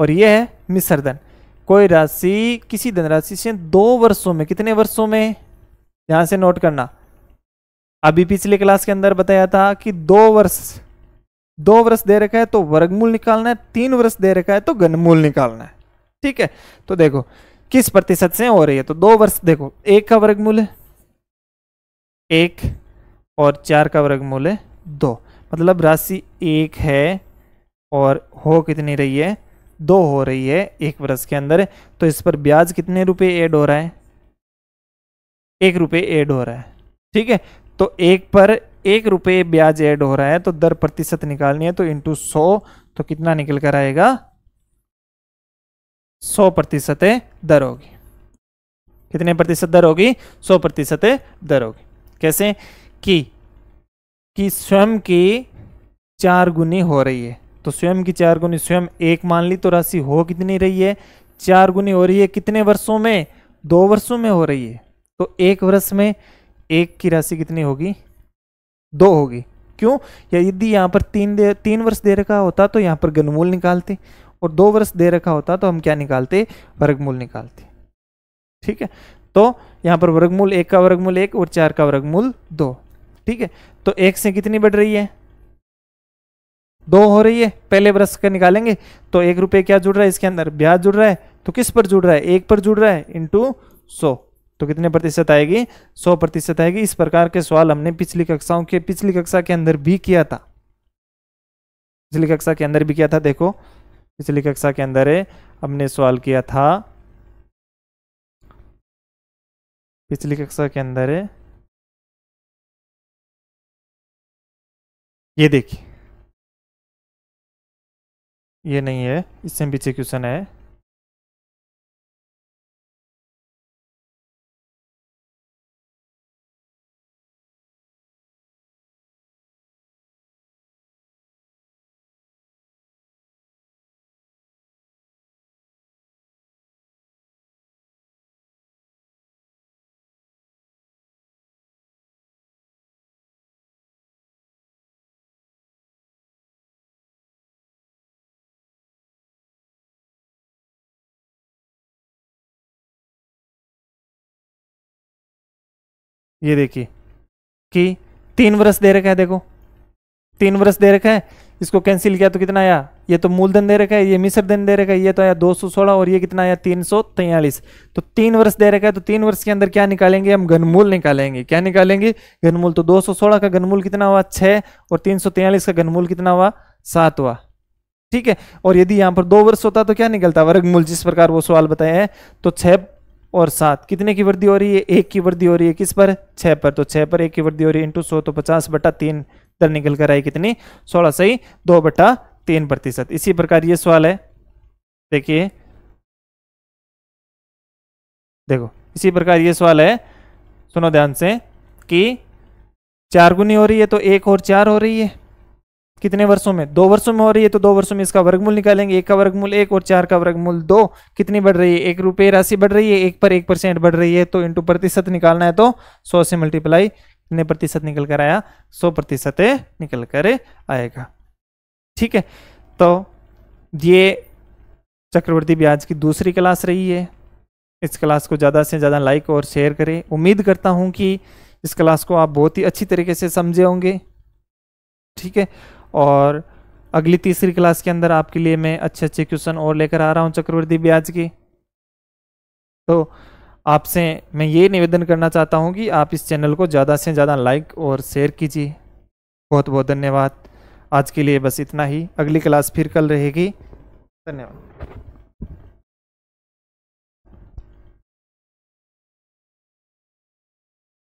और ये है मिसरधन कोई राशि किसी धनराशि से दो वर्षों में कितने वर्षों में यहां से नोट करना अभी पिछले क्लास के अंदर बताया था कि दो वर्ष दो वर्ष दे रखा है तो वर्गमूल निकालना है तीन वर्ष दे रखा है तो घनमूल निकालना है ठीक है तो देखो किस प्रतिशत से हो रही है तो दो वर्ष देखो एक का वर्गमूल है एक और चार का वर्गमूल है दो मतलब राशि एक है और हो कितनी रही है दो हो रही है एक वर्ष के अंदर तो इस पर ब्याज कितने रुपए ऐड हो रहा है एक रुपये ऐड हो रहा है ठीक है तो एक पर एक रुपये ब्याज ऐड हो रहा है तो दर प्रतिशत निकालनी है तो इंटू सौ तो कितना निकल कर आएगा सौ प्रतिशत दर होगी कितने प्रतिशत दर होगी सौ प्रतिशत दर होगी कैसे कि कि स्वयं की चार गुनी हो रही है तो स्वयं की चार गुनी स्वयं एक मान ली तो राशि हो कितनी रही है चार गुनी हो रही है कितने वर्षों में दो वर्षों में हो रही है तो एक वर्ष में एक की राशि कितनी होगी दो होगी क्यों या यदि यहाँ पर तीन दे तीन वर्ष दे रखा होता तो यहाँ पर गनमूल निकालते और दो वर्ष दे रखा होता तो हम क्या निकालते वर्गमूल निकालते ठीक है तो यहाँ पर वर्गमूल एक का वर्गमूल एक और चार का वर्गमूल दो ठीक है तो एक से कितनी बढ़ रही है दो हो रही है पहले ब्रश का निकालेंगे तो एक रुपये क्या जुड़ रहा है इसके अंदर ब्याज जुड़ रहा है तो किस पर जुड़ रहा है एक पर जुड़ रहा है इंटू सौ तो कितने प्रतिशत आएगी सौ प्रतिशत आएगी इस प्रकार के सवाल हमने पिछली कक्षाओं के पिछली कक्षा के अंदर भी किया था पिछली कक्षा के अंदर भी किया था देखो पिछली कक्षा के अंदर हमने सवाल किया था पिछली कक्षा के अंदर है ये देखिए ये नहीं है इससे पीछे क्वेश्चन है ये देखिए कि तीन वर्ष दे रखा है देखो तीन वर्ष दे रखा है इसको कैंसिल किया तो कितना आया ये तो मूलधन दे रखा है ये मिश्रधन दे रखा है ये तो आया दो सौ सोलह और ये कितना आया तीन सौ तैयलीस तो तीन वर्ष दे रखा है तो तीन वर्ष के अंदर क्या निकालेंगे हम घनमूल निकालेंगे क्या निकालेंगे घनमूल तो दो सौ सोलह का घनमूल कितना हुआ छः और तीन सौ तैयलीस का घनमूल कितना हुआ सात हुआ ठीक है और यदि यहाँ पर दो वर्ष होता तो क्या निकलता वर्गमूल जिस प्रकार वो सवाल बताए हैं तो छः और सात कितने की वृद्धि हो रही है एक की वृद्धि हो रही है किस पर छः पर तो छः पर एक की वृद्धि हो रही है इंटू सौ तो पचास बटा तीन दर निकल कर आई कितनी सोलह सही दो बटा तीन प्रतिशत इसी प्रकार ये सवाल है देखिए देखो इसी प्रकार ये सवाल है सुनो ध्यान से कि चार गुनी हो रही है तो एक और चार हो रही है कितने वर्षों में दो वर्षों में हो रही है तो दो वर्षों में इसका वर्गमूल निकालेंगे एक का वर्गमूल एक और चार का वर्गमूल दो कितनी बढ़ रही है एक रुपये राशि बढ़ रही है एक पर एक परसेंट बढ़ रही है तो इंटू प्रतिशत निकालना है तो सौ से मल्टीप्लाई कितने प्रतिशत निकल कर आया सौ प्रतिशत निकल कर आएगा ठीक है तो ये चक्रवर्ती ब्याज की दूसरी क्लास रही है इस क्लास को ज़्यादा से ज़्यादा लाइक और शेयर करें उम्मीद करता हूँ कि इस क्लास को आप बहुत ही अच्छी तरीके से समझे होंगे ठीक है और अगली तीसरी क्लास के अंदर आपके लिए मैं अच्छे अच्छे क्वेश्चन और लेकर आ रहा हूँ चक्रवर्ती ब्याज की तो आपसे मैं ये निवेदन करना चाहता हूँ कि आप इस चैनल को ज़्यादा से ज़्यादा लाइक और शेयर कीजिए बहुत बहुत धन्यवाद आज के लिए बस इतना ही अगली क्लास फिर कल रहेगी धन्यवाद